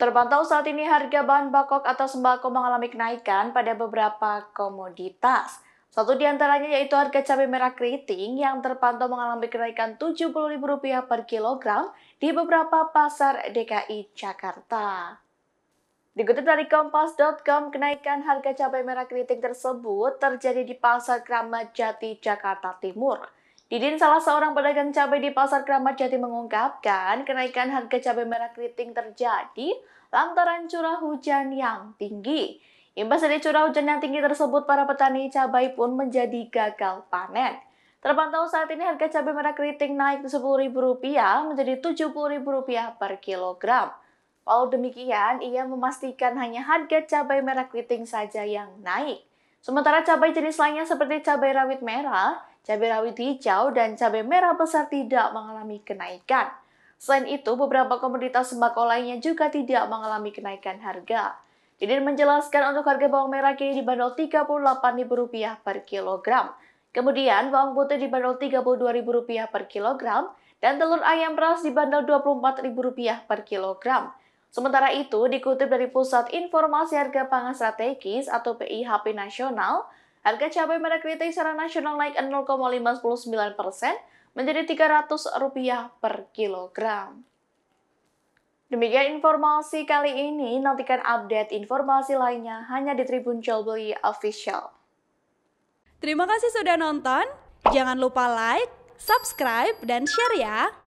Terpantau saat ini harga bahan bakok atau sembako mengalami kenaikan pada beberapa komoditas. Satu di antaranya yaitu harga cabai merah keriting yang terpantau mengalami kenaikan Rp70.000 per kilogram di beberapa pasar DKI Jakarta. Dikutip dari kompas.com, kenaikan harga cabai merah keriting tersebut terjadi di Pasar Kramat Jati, Jakarta Timur. Didin, salah seorang pedagang cabai di Pasar Keramat Jati mengungkapkan kenaikan harga cabai merah keriting terjadi lantaran curah hujan yang tinggi. Imbas dari curah hujan yang tinggi tersebut, para petani cabai pun menjadi gagal panen. Terpantau saat ini harga cabai merah keriting naik Rp10.000 menjadi Rp70.000 per kilogram. Walau demikian, ia memastikan hanya harga cabai merah keriting saja yang naik. Sementara cabai jenis lainnya seperti cabai rawit merah, cabai rawit hijau dan cabai merah besar tidak mengalami kenaikan. Selain itu, beberapa komoditas sembako lainnya juga tidak mengalami kenaikan harga. Didin menjelaskan untuk harga bawang merah kini dibanderol Rp38.000 per kilogram. Kemudian bawang putih dibanderol Rp32.000 per kilogram dan telur ayam ras dibanderol Rp24.000 per kilogram. Sementara itu, dikutip dari Pusat Informasi Harga Pangan Strategis atau PIHP Nasional, Harga cabai merah keriting secara nasional naik 0,59 persen menjadi Rp300 per kilogram. Demikian informasi kali ini, nantikan update informasi lainnya hanya di Tribun Jolbeli Official. Terima kasih sudah nonton, jangan lupa like, subscribe, dan share ya!